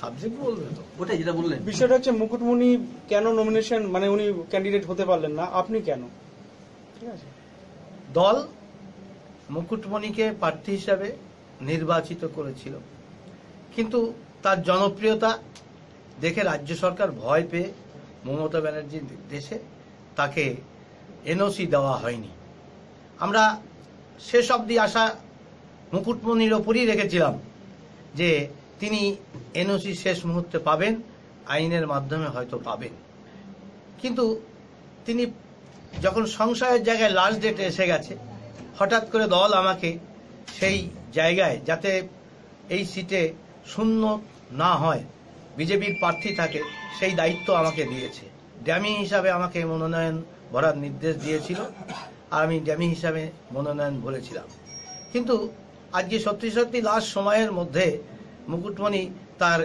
subject বলবে তো ওটাই যেটা বললেন বিষয়টা হচ্ছে মুকুটমণি কেন নমিনেশন মানে উনি ক্যান্ডিডেট হতে পারলেন না আপনি কেন ঠিক আছে দল মুকুটমণিকে প্রার্থী হিসাবে নির্বাচিত করেছিল কিন্তু তার জনপ্রিয়তা দেখে রাজ্য সরকার ভয় পেয়ে মমতা ব্যানার্জির দেশে তাকে এনওসি দেওয়া হয়নি আমরা শেষ অবধি আসা মুকুটমণির ওপরই রেখেছিলাম যে তিনি এনওসি শেষ মুহূর্তে পাবেন আইনের মাধ্যমে হয়তো পাবেন কিন্তু তিনি যখন সংশয়ের জায়গায় লাস্ট ডেটে এসে গেছে হঠাৎ করে দল আমাকে সেই জায়গায় যাতে এই সিটে শূন্য না হয় বিজেপির প্রার্থী থাকে সেই দায়িত্ব আমাকে দিয়েছে ড্যামি হিসাবে আমাকে মনোনয়ন ভরার নির্দেশ দিয়েছিল আর আমি ড্যামি হিসাবে মনোনয়ন বলেছিলাম কিন্তু আজকে সত্যি সত্যি লাস্ট সময়ের মধ্যে মুকুটমণি তার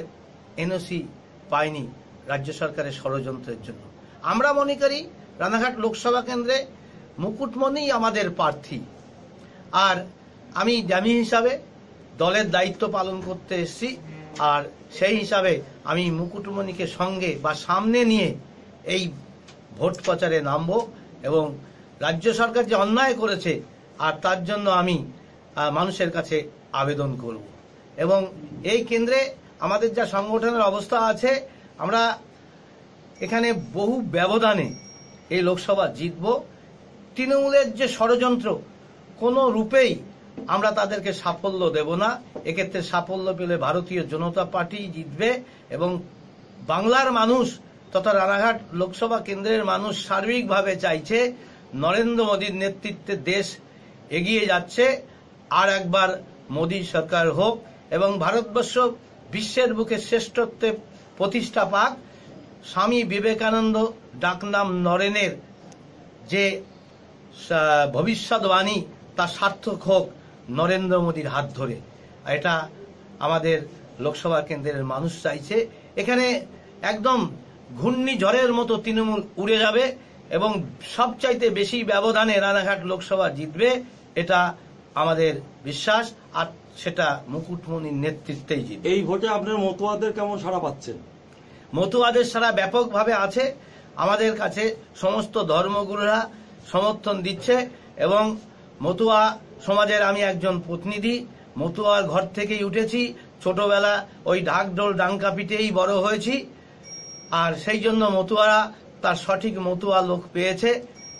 এনওসি পায়নি রাজ্য সরকারের ষড়যন্ত্রের জন্য আমরা মনে করি রানাঘাট লোকসভা কেন্দ্রে মুকুটমণি আমাদের প্রার্থী আর আমি ড্যামি হিসাবে দলের দায়িত্ব পালন করতে এসেছি আর সেই হিসাবে আমি মুকুটমণিকে সঙ্গে বা সামনে নিয়ে এই ভোট প্রচারে নামব এবং রাজ্য সরকার যে অন্যায় করেছে আর তার জন্য আমি মানুষের কাছে আবেদন করব এবং এই কেন্দ্রে আমাদের যা সংগঠনের অবস্থা আছে আমরা এখানে বহু ব্যবধানে এই লোকসভা জিতব তৃণমূলের যে ষড়যন্ত্র কোনো রূপেই আমরা তাদেরকে সাফল্য দেব না এক্ষেত্রে সাফল্য পেলে ভারতীয় জনতা পার্টি জিতবে এবং বাংলার মানুষ তথা রানাঘাট লোকসভা কেন্দ্রের মানুষ সার্বিকভাবে চাইছে নরেন্দ্র মোদীর নেতৃত্বে দেশ এগিয়ে যাচ্ছে আর একবার মোদী সরকার হোক এবং ভারতবর্ষ বিশ্বের বুকে শ্রেষ্ঠত্বে প্রতিষ্ঠা পাক স্বামী বিবেকানন্দ ডাকনাম নরেনের যে ভবিষ্যৎবাণী তা সার্থক হোক নরেন্দ্র মোদীর হাত ধরে এটা আমাদের লোকসভা কেন্দ্রের মানুষ চাইছে এখানে একদম ঘূর্ণিঝড়ের মতো তৃণমূল উড়ে যাবে এবং সবচাইতে বেশি ব্যবধানে রানাঘাট লোকসভা জিতবে এটা আমাদের বিশ্বাস আর সেটা মুকুটমণির নেতৃত্বেই জিত এই ভোটে আপনার মতুয়াদের কেমন সারা পাচ্ছেন মতুয়াদের সারা ব্যাপকভাবে আছে আমাদের কাছে সমস্ত ধর্মগুরুরা সমর্থন দিচ্ছে এবং মতুয়া সমাজের আমি একজন প্রতিনিধি মতুয়ার ঘর থেকেই উঠেছি ছোটবেলা ওই ঢাকঢোল ডাঙ্কা পিটেই বড় হয়েছি আর সেই জন্য মতুয়ারা তার সঠিক মতুয়া লোক পেয়েছে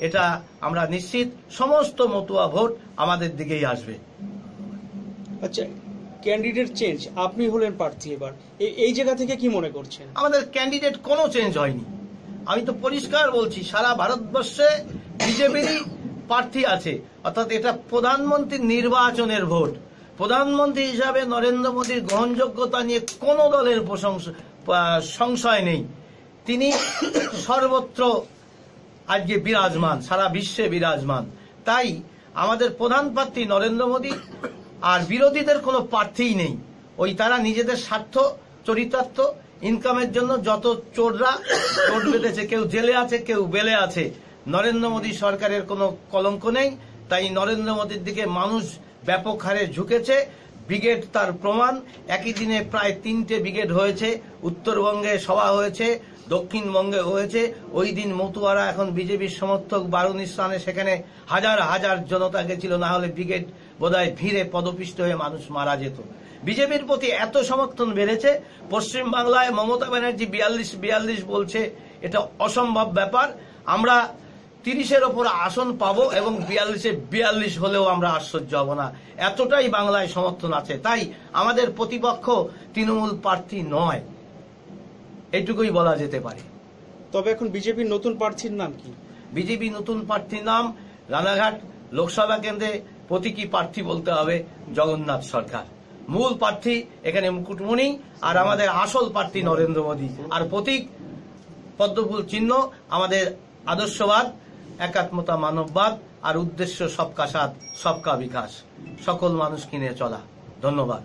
এটা আমরা নিশ্চিত সমস্ত মতুয়া ভোট আমাদের দিকেই আসবে আচ্ছা ক্যান্ডিডেট চেঞ্জ আপনি হলেন প্রার্থী এবার এই জায়গা থেকে কি মনে করছেন আমাদের ক্যান্ডিডেট কোনো চেঞ্জ হয়নি আমি তো পরিষ্কার বলছি সারা ভারতবর্ষে বিজেপিরই প্রার্থী আছে অর্থাৎ এটা প্রধানমন্ত্রী নির্বাচনের ভোট প্রধানমন্ত্রী হিসাবে নরেন্দ্র মোদীর গ্রহণযোগ্যতা নিয়ে কোনো দলের প্রশংসা সংশয় নেই তিনি সর্বত্র আজকে বিরাজমান সারা বিশ্বে বিরাজমান তাই আমাদের প্রধান প্রার্থী নরেন্দ্র মোদী আর বিরোধীদের কোনো প্রার্থীই নেই ওই তারা নিজেদের স্বার্থ চরিতার্থ ইনকামের জন্য যত চোররা চোট বেঁধেছে কেউ জেলে আছে কেউ বেলে আছে নরেন্দ্র মোদী সরকারের কোনো কলঙ্ক নেই তাই নরেন্দ্র মোদীর দিকে মানুষ ব্যাপক হারে ঝুঁকেছে ব্রিগেড তার প্রমাণ একই দিনে প্রায় তিনটে ব্রিগেড হয়েছে উত্তরবঙ্গে সভা হয়েছে দক্ষিণবঙ্গে হয়েছে ওই দিন মতুয়ারা এখন বিজেপির সমর্থক বারুণ স্থানে সেখানে হাজার হাজার জনতা গেছিল না হলে ব্রিগেড বোধহয় ভিড়ে পদপিষ্ট হয়ে মানুষ মারা যেত বিজেপির প্রতি এত সমর্থন বেড়েছে পশ্চিমবাংলায় মমতা ব্যানার্জি বিয়াল্লিশ বিয়াল্লিশ বলছে এটা অসম্ভব ব্যাপার আমরা তিরিশের ওপর আসন পাবো এবং বিয়াল্লিশে বিয়াল্লিশ হলেও আমরা আশ্চর্য হব না এতটাই বাংলায় সমর্থন আছে তাই আমাদের প্রতিপক্ষ তৃণমূল প্রার্থী নয় এটুকুই বলা যেতে পারে তবে এখন বিজেপির নতুন প্রার্থীর নাম কি বিজেপি নতুন প্রার্থীর নাম রানাঘাট লোকসভা কেন্দ্রে প্রতীকী প্রার্থী বলতে হবে জগন্নাথ সরকার মূল প্রার্থী এখানে মুকুটমণি আর আমাদের আসল প্রার্থী নরেন্দ্র মোদী আর প্রতীক পদ্মফুল চিহ্ন আমাদের আদর্শবাদ একাত্মতা মানববাদ আর উদ্দেশ্য সবকা সাথ সবকা বিকাশ সকল মানুষ কিনে চলা ধন্যবাদ